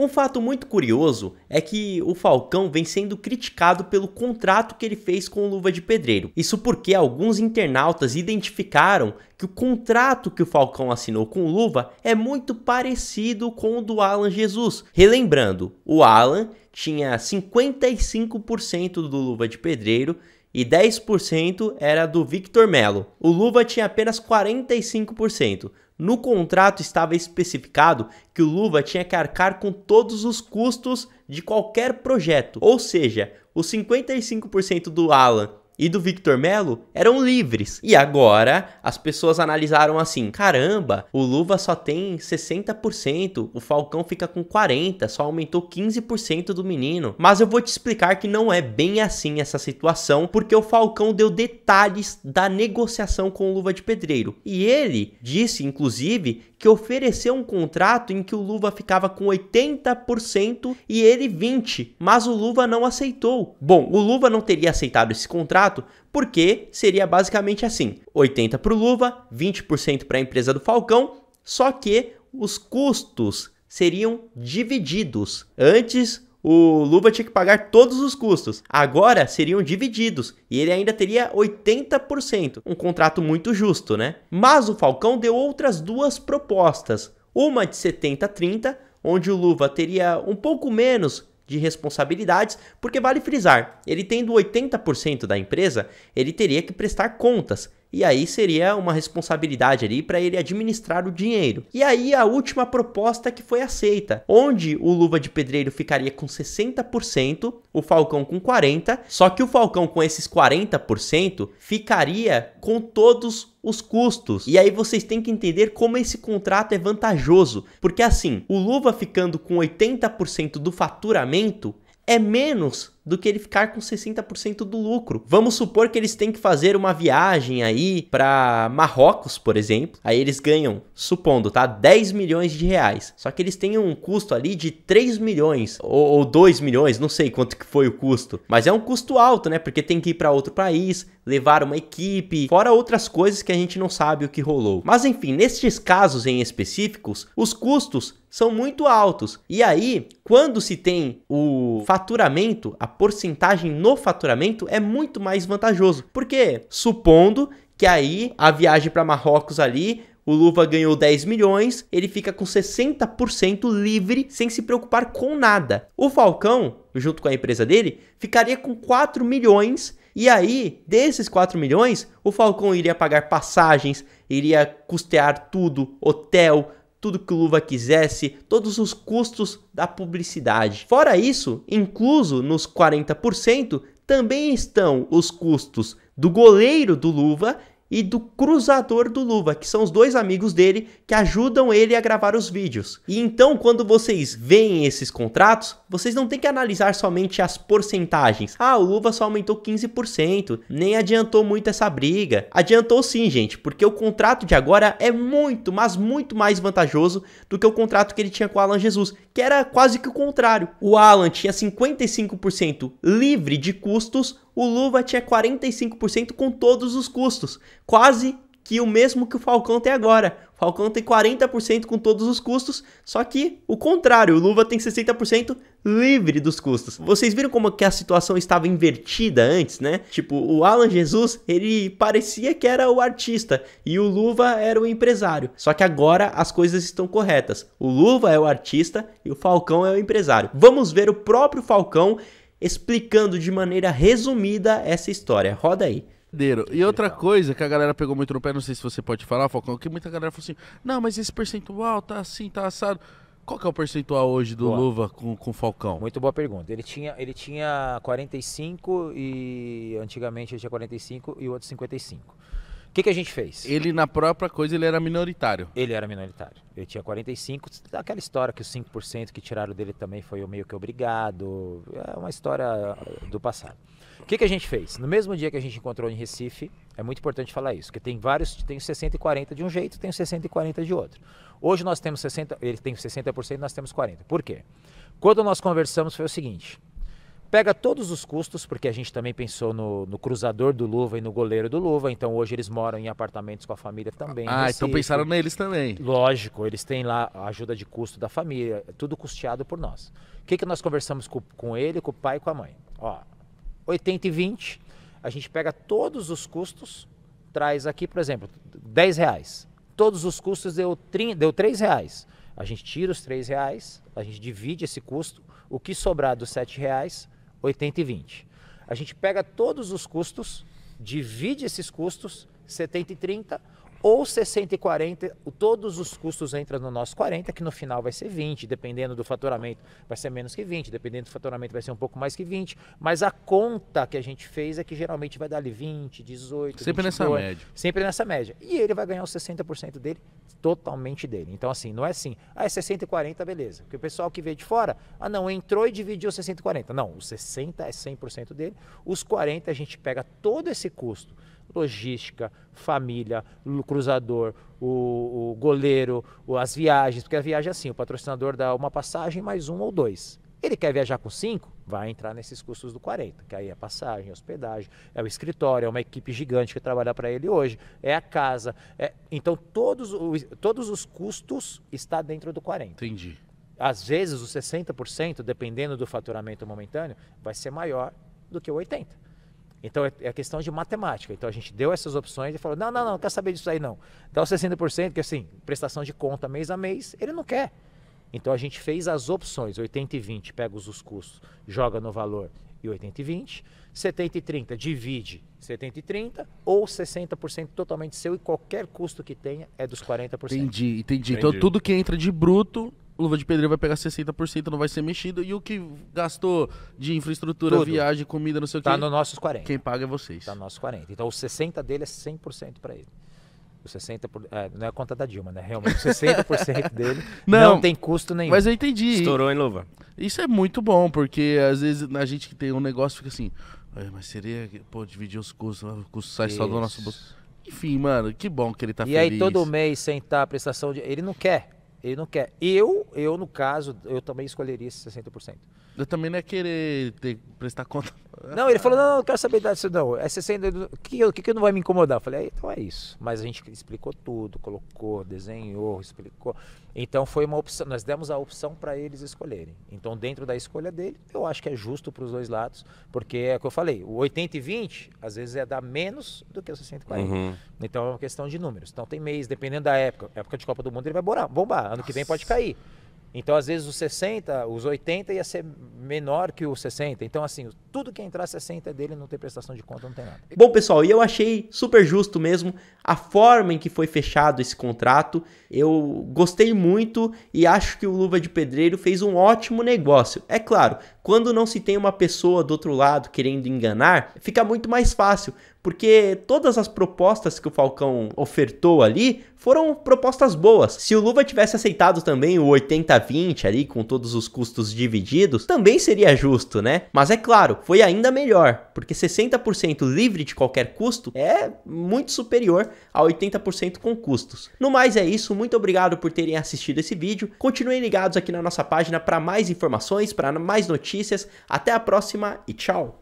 Um fato muito curioso é que o Falcão vem sendo criticado pelo contrato que ele fez com o Luva de Pedreiro. Isso porque alguns internautas identificaram que o contrato que o Falcão assinou com o Luva é muito parecido com o do Alan Jesus. Relembrando, o Alan tinha 55% do Luva de Pedreiro e 10% era do Victor Melo. O Luva tinha apenas 45%. No contrato estava especificado que o Luva tinha que arcar com todos os custos de qualquer projeto, ou seja, os 55% do Alan e do Victor Melo eram livres. E agora as pessoas analisaram assim: caramba, o Luva só tem 60%, o Falcão fica com 40%, só aumentou 15% do menino. Mas eu vou te explicar que não é bem assim essa situação, porque o Falcão deu detalhes da negociação com o Luva de Pedreiro. E ele disse, inclusive, que ofereceu um contrato em que o Luva ficava com 80% e ele 20%, mas o Luva não aceitou. Bom, o Luva não teria aceitado esse contrato porque seria basicamente assim: 80% para o Luva, 20% para a empresa do Falcão, só que os custos seriam divididos. Antes o Luva tinha que pagar todos os custos. Agora seriam divididos e ele ainda teria 80%, um contrato muito justo, né? Mas o Falcão deu outras duas propostas, uma de 70-30, onde o Luva teria um pouco menos de responsabilidades, porque vale frisar, ele tendo 80% da empresa, ele teria que prestar contas e aí seria uma responsabilidade ali para ele administrar o dinheiro. E aí a última proposta que foi aceita, onde o Luva de Pedreiro ficaria com 60%, o Falcão com 40%, só que o Falcão com esses 40% ficaria com todos os custos. E aí vocês têm que entender como esse contrato é vantajoso, porque assim, o Luva ficando com 80% do faturamento é menos do que ele ficar com 60% do lucro. Vamos supor que eles têm que fazer uma viagem aí para Marrocos, por exemplo. Aí eles ganham, supondo, tá? 10 milhões de reais. Só que eles têm um custo ali de 3 milhões ou, ou 2 milhões, não sei quanto que foi o custo, mas é um custo alto, né? Porque tem que ir para outro país, levar uma equipe, fora outras coisas que a gente não sabe o que rolou. Mas enfim, nestes casos em específicos, os custos são muito altos. E aí, quando se tem o faturamento, a porcentagem no faturamento é muito mais vantajoso. Porque supondo que aí a viagem para Marrocos ali o Luva ganhou 10 milhões, ele fica com 60% livre, sem se preocupar com nada. O Falcão, junto com a empresa dele, ficaria com 4 milhões, e aí, desses 4 milhões, o Falcão iria pagar passagens, iria custear tudo, hotel, tudo que o Luva quisesse, todos os custos da publicidade. Fora isso, incluso nos 40%, também estão os custos do goleiro do Luva e do cruzador do Luva, que são os dois amigos dele que ajudam ele a gravar os vídeos. E então, quando vocês veem esses contratos, vocês não tem que analisar somente as porcentagens. Ah, o Luva só aumentou 15%, nem adiantou muito essa briga. Adiantou sim, gente, porque o contrato de agora é muito, mas muito mais vantajoso do que o contrato que ele tinha com o Alan Jesus, que era quase que o contrário. O Alan tinha 55% livre de custos, o Luva tinha 45% com todos os custos, quase que o mesmo que o Falcão tem agora. O Falcão tem 40% com todos os custos, só que o contrário, o Luva tem 60% livre dos custos. Vocês viram como que a situação estava invertida antes, né? Tipo, o Alan Jesus, ele parecia que era o artista e o Luva era o empresário. Só que agora as coisas estão corretas. O Luva é o artista e o Falcão é o empresário. Vamos ver o próprio Falcão explicando de maneira resumida essa história. Roda aí. E outra coisa que a galera pegou muito no pé, não sei se você pode falar, Falcão, que muita galera falou assim: não, mas esse percentual tá assim, tá assado. Qual que é o percentual hoje do boa. Luva com, com Falcão? Muito boa pergunta. Ele tinha, ele tinha 45 e antigamente ele tinha 45 e o outro 55. O que, que a gente fez? Ele, na própria coisa, ele era minoritário. Ele era minoritário. Ele tinha 45, aquela história que os 5% que tiraram dele também foi meio que obrigado. É uma história do passado. O que, que a gente fez? No mesmo dia que a gente encontrou em Recife, é muito importante falar isso, porque tem vários, tem 60 e 40 de um jeito, tem 60 e 40 de outro. Hoje nós temos 60, ele tem 60%, nós temos 40. Por quê? Quando nós conversamos foi o seguinte, Pega todos os custos, porque a gente também pensou no, no, cruzador do Luva e no goleiro do Luva, então hoje eles moram em apartamentos com a família também. Ah, Recife. então pensaram neles também. Lógico, eles têm lá a ajuda de custo da família, tudo custeado por nós. O que, que nós conversamos com, com ele, com o pai e com a mãe? Ó, 80 e 20, a gente pega todos os custos, traz aqui, por exemplo, 10 reais. Todos os custos deu, 30, deu 3 reais. A gente tira os 3 reais, a gente divide esse custo, o que sobrar dos 7 reais 80 e 20. A gente pega todos os custos, divide esses custos, 70 e 30, ou 60 e 40, todos os custos entram no nosso 40, que no final vai ser 20, dependendo do faturamento vai ser menos que 20, dependendo do faturamento vai ser um pouco mais que 20, mas a conta que a gente fez é que geralmente vai dar ali 20, 18, sempre 22, nessa média. Sempre nessa média. E ele vai ganhar os 60% dele, totalmente dele. Então assim, não é assim, ah, é 60 e 40, beleza. Porque o pessoal que vê de fora, ah não, entrou e dividiu 60 e 40. Não, os 60 é 100% dele, os 40 a gente pega todo esse custo logística, família, cruzador, o, o goleiro, as viagens, porque a viagem é assim, o patrocinador dá uma passagem mais um ou dois. Ele quer viajar com cinco, vai entrar nesses custos do 40, que aí é passagem, hospedagem, é o escritório, é uma equipe gigante que trabalha para ele hoje, é a casa. É... Então todos os, todos os custos está dentro do 40. Entendi. Às vezes os 60%, dependendo do faturamento momentâneo, vai ser maior do que o 80. Então é, é, questão de matemática. Então a gente deu essas opções e falou: não, não, não, não quer saber disso aí não. Dá os 60%, que assim, prestação de conta mês a mês, ele não quer. Então a gente fez as opções: 80 e 20, pega os custos, joga no valor e 80 e 20, 70 e 30, divide 70 e 30, ou 60% totalmente seu e qualquer custo que tenha é dos 40%. Entendi, entendi. entendi. Então tudo que entra de bruto Luva de Pedreiro vai pegar 60%, não vai ser mexido. E o que gastou de infraestrutura, Tudo. viagem, comida, não sei o que. Tá nos nossos 40. Quem paga é vocês. Tá nos nossos 40. Então, os 60 dele é 100% para ele. Os 60%. Por, é, não é a conta da Dilma, né? Realmente, 60% dele não, não tem custo nenhum. Mas eu entendi. Estourou, hein, Luva? Isso é muito bom, porque às vezes a gente que tem um negócio fica assim. Mas seria. Pô, dividir os custos, né? o custo sai Isso. só do nosso bolso. Enfim, mano, que bom que ele tá e feliz. E aí, todo mês, sentar a prestação de. Ele não quer ele não quer. Eu, eu no caso, eu também escolheria esse 60%. Eu também não é querer ter, prestar conta. Não, ele falou, não, não quero saber disso não. É 60, o que, que não vai me incomodar? Eu falei, ah, então é isso. Mas a gente explicou tudo, colocou, desenhou, explicou. Então foi uma opção, nós demos a opção para eles escolherem. Então dentro da escolha dele, eu acho que é justo para os dois lados, porque é o que eu falei, o 80 e 20, às vezes é dar menos do que o 60 e 40. Uhum. Então é uma questão de números. Então tem mês, dependendo da época, época de Copa do Mundo ele vai bombar ano Nossa. que vem pode cair. Então, às vezes, os 60, os 80 ia ser menor que o 60. Então, assim, tudo que entrar 60 é dele, não tem prestação de conta, não tem nada. Bom, pessoal, e eu achei super justo mesmo a forma em que foi fechado esse contrato. Eu gostei muito e acho que o Luva de Pedreiro fez um ótimo negócio. É claro, quando não se tem uma pessoa do outro lado querendo enganar, fica muito mais fácil, porque todas as propostas que o Falcão ofertou ali foram propostas boas. Se o Luva tivesse aceitado também o 80-20 ali com todos os custos divididos, também seria justo, né? Mas é claro, foi ainda melhor, porque 60% livre de qualquer custo é muito superior a 80% com custos. No mais é isso, muito obrigado por terem assistido esse vídeo. Continuem ligados aqui na nossa página para mais informações, para mais notícias. Até a próxima e tchau!